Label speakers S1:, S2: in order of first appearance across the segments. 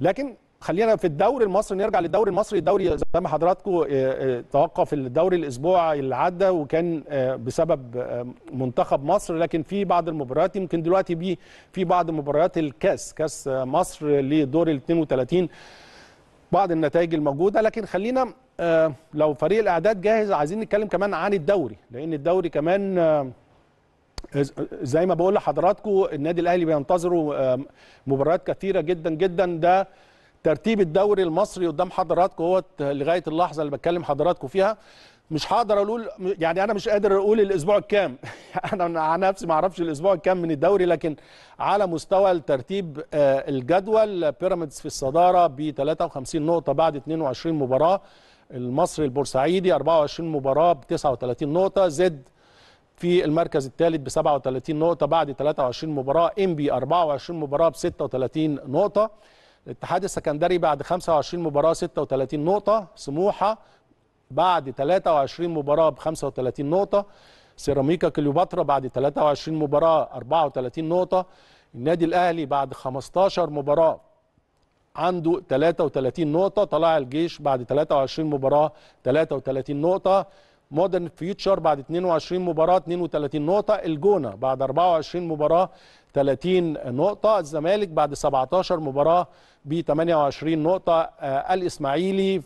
S1: لكن خلينا في الدوري المصري نرجع للدوري المصري الدوري زي ما حضراتكم آه، آه، توقف الدوري الاسبوع اللي عدى وكان آه، بسبب منتخب مصر لكن في بعض المباريات يمكن دلوقتي بي في بعض مباريات الكاس كاس مصر لدور ال 32 بعض النتائج الموجوده لكن خلينا لو فريق الاعداد جاهز عايزين نتكلم كمان عن الدوري لان الدوري كمان زي ما بقول لحضراتكم النادي الاهلي بينتظروا آه، مباريات كثيره جدا جدا ده ترتيب الدوري المصري قدام حضراتكم هو لغايه اللحظه اللي بتكلم حضراتكم فيها مش هقدر اقول يعني انا مش قادر اقول الاسبوع الكام انا عن نفسي ما اعرفش الاسبوع الكام من الدوري لكن على مستوى ترتيب آه، الجدول بيراميدز في الصداره ب 53 نقطه بعد 22 مباراه المصري البورسعيدي 24 مباراه ب 39 نقطه زد في المركز الثالث ب 37 نقطة بعد 23 مباراة انبي 24 مباراة ب 36 نقطة الاتحاد السكندري بعد 25 مباراة 36 نقطة سموحة بعد 23 مباراة ب 35 نقطة سيراميكا كليوباترا بعد 23 مباراة 34 نقطة النادي الأهلي بعد 15 مباراة عنده 33 نقطة طلائع الجيش بعد 23 مباراة 33 نقطة مودرن فيوتشر بعد 22 مباراه 32 نقطه الجونه بعد 24 مباراه 30 نقطه الزمالك بعد 17 مباراه ب 28 نقطه آه، الاسماعيلي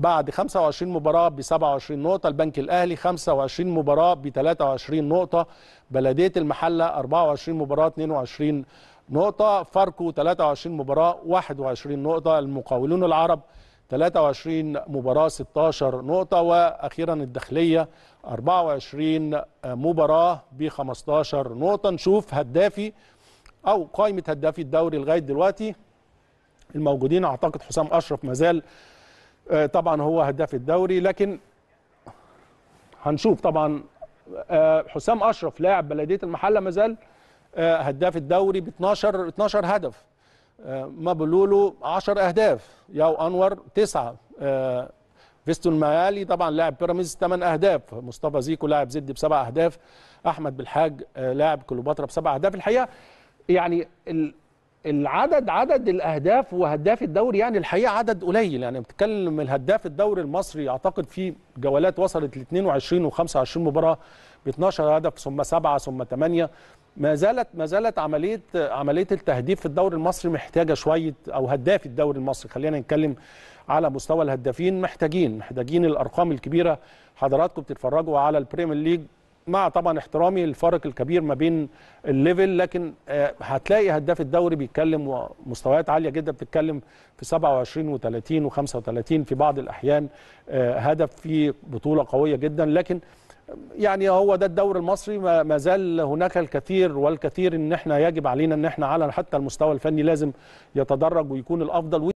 S1: بعد 25 مباراة ب 27 نقطة، البنك الأهلي 25 مباراة ب 23 نقطة، بلدية المحلة 24 مباراة 22 نقطة، فاركو 23 مباراة 21 نقطة، المقاولون العرب 23 مباراة 16 نقطة وأخيرا الداخلية 24 مباراة ب 15 نقطة نشوف هدافي أو قائمة هدافي الدوري لغاية دلوقتي الموجودين أعتقد حسام أشرف مازال آه، طبعا هو هداف الدوري لكن هنشوف طبعا آه، حسام أشرف لاعب بلدية المحلة مازال آه، هداف الدوري ب 12 12 هدف ما 10 اهداف ياو انور تسعه آه، فيستون مايالي طبعا لاعب بيراميدز 8 اهداف مصطفى زيكو لاعب زد بسبع اهداف احمد بالحاج آه، لاعب كليوباترا بسبع اهداف الحقيقه يعني العدد عدد الاهداف وهداف الدوري يعني الحقيقه عدد قليل يعني بتتكلم الهداف الدوري المصري اعتقد في جولات وصلت ل 22 و25 مباراه ب 12 هدف ثم سبعه ثم ثمانيه ما زالت ما زالت عمليه عمليه التهديف في الدوري المصري محتاجه شويه او هداف الدوري المصري خلينا نتكلم على مستوى الهدافين محتاجين محتاجين الارقام الكبيره حضراتكم بتتفرجوا على البريمير ليج مع طبعا احترامي الفرق الكبير ما بين الليفل لكن آه، هتلاقي هداف الدوري بيتكلم ومستويات عاليه جدا بتتكلم في 27 و30 و35 في بعض الاحيان آه، هدف في بطوله قويه جدا لكن يعني هو ده الدوري المصري ما زال هناك الكثير والكثير ان احنا يجب علينا ان احنا على حتى المستوى الفني لازم يتدرج ويكون الافضل